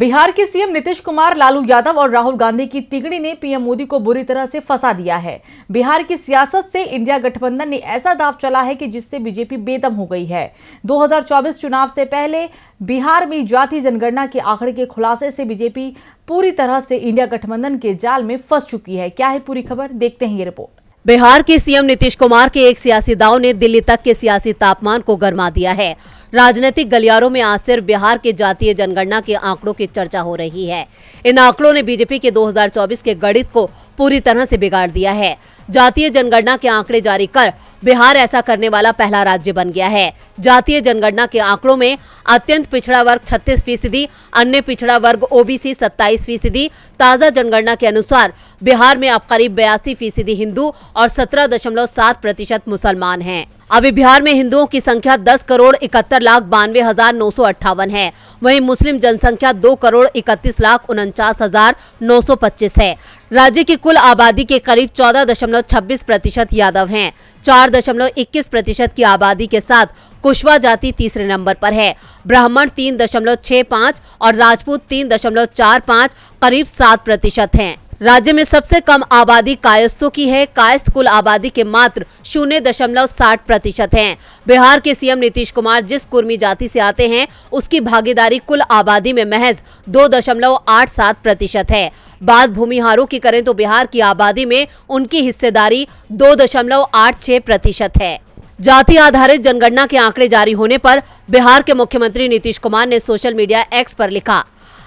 बिहार के सीएम नीतीश कुमार लालू यादव और राहुल गांधी की तिगड़ी ने पीएम मोदी को बुरी तरह से फंसा दिया है बिहार की सियासत से इंडिया गठबंधन ने ऐसा दाव चला है कि जिससे बीजेपी बेदम हो गई है 2024 चुनाव से पहले बिहार में जाति जनगणना के आंकड़े के खुलासे से बीजेपी पूरी तरह से इंडिया गठबंधन के जाल में फंस चुकी है क्या है पूरी खबर देखते हैं ये रिपोर्ट बिहार के सीएम नीतीश कुमार के एक सियासी दाव ने दिल्ली तक के सियासी तापमान को गर्मा दिया है राजनीतिक गलियारों में आज सिर्फ बिहार के जातीय जनगणना के आंकड़ों की चर्चा हो रही है इन आंकड़ों ने बीजेपी के 2024 के गणित को पूरी तरह से बिगाड़ दिया है जातीय जनगणना के आंकड़े जारी कर बिहार ऐसा करने वाला पहला राज्य बन गया है जातीय जनगणना के आंकड़ों में अत्यंत पिछड़ा वर्ग 36 फीसदी अन्य पिछड़ा वर्ग ओबीसी 27 फीसदी ताजा जनगणना के अनुसार बिहार में अब करीब बयासी फीसदी हिंदू और 17.7 प्रतिशत मुसलमान हैं अभी बिहार में हिंदुओं की संख्या दस करोड़ इकहत्तर लाख बानवे हजार नौ सौ अट्ठावन है वहीं मुस्लिम जनसंख्या दो करोड़ इकतीस लाख उनचास हजार नौ सौ पच्चीस है राज्य की कुल आबादी के करीब चौदह दशमलव छब्बीस प्रतिशत यादव हैं चार दशमलव इक्कीस प्रतिशत की आबादी के साथ कुशवा जाति तीसरे नंबर पर है ब्राह्मण तीन दशमलव पाँच और राजपूत तीन दशमलव चार पाँच करीब सात प्रतिशत हैं राज्य में सबसे कम आबादी कायस्तों की है कायस्त कुल आबादी के मात्र शून्य दशमलव साठ प्रतिशत है बिहार के सीएम नीतीश कुमार जिस कुर्मी जाति से आते हैं उसकी भागीदारी कुल आबादी में महज दो दशमलव आठ सात प्रतिशत है बाद भूमिहारों की करें तो बिहार की आबादी में उनकी हिस्सेदारी दो दशमलव आठ छह प्रतिशत है जाति आधारित जनगणना के आंकड़े जारी होने पर बिहार के मुख्यमंत्री नीतीश कुमार ने सोशल मीडिया एक्स पर लिखा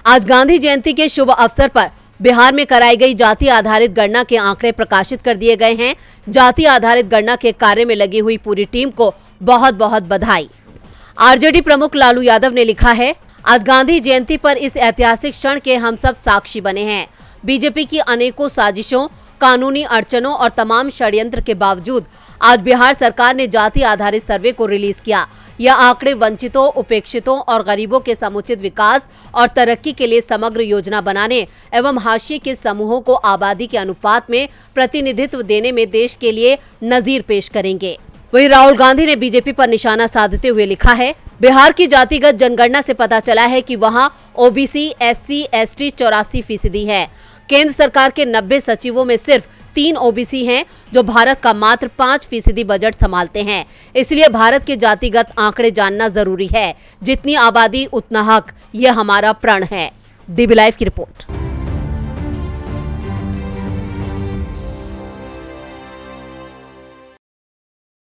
आज गांधी जयंती के शुभ अवसर पर बिहार में कराई गई जाति आधारित गणना के आंकड़े प्रकाशित कर दिए गए हैं जाति आधारित गणना के कार्य में लगी हुई पूरी टीम को बहुत बहुत बधाई आरजेडी प्रमुख लालू यादव ने लिखा है आज गांधी जयंती पर इस ऐतिहासिक क्षण के हम सब साक्षी बने हैं बीजेपी की अनेकों साजिशों कानूनी अड़चनों और तमाम षड्यंत्र के बावजूद आज बिहार सरकार ने जाति आधारित सर्वे को रिलीज किया यह आंकड़े वंचितों उपेक्षितों और गरीबों के समुचित विकास और तरक्की के लिए समग्र योजना बनाने एवं हाशिए के समूहों को आबादी के अनुपात में प्रतिनिधित्व देने में देश के लिए नजीर पेश करेंगे वही राहुल गांधी ने बीजेपी पर निशाना साधते हुए लिखा है बिहार की जातिगत जनगणना से पता चला है कि वहां ओबीसी एससी एसटी चौरासी फीसदी है केंद्र सरकार के 90 सचिवों में सिर्फ तीन ओबीसी हैं जो भारत का मात्र पाँच फीसदी बजट संभालते हैं इसलिए भारत के जातिगत आंकड़े जानना जरूरी है जितनी आबादी उतना हक यह हमारा प्रण है डीबी लाइव की रिपोर्ट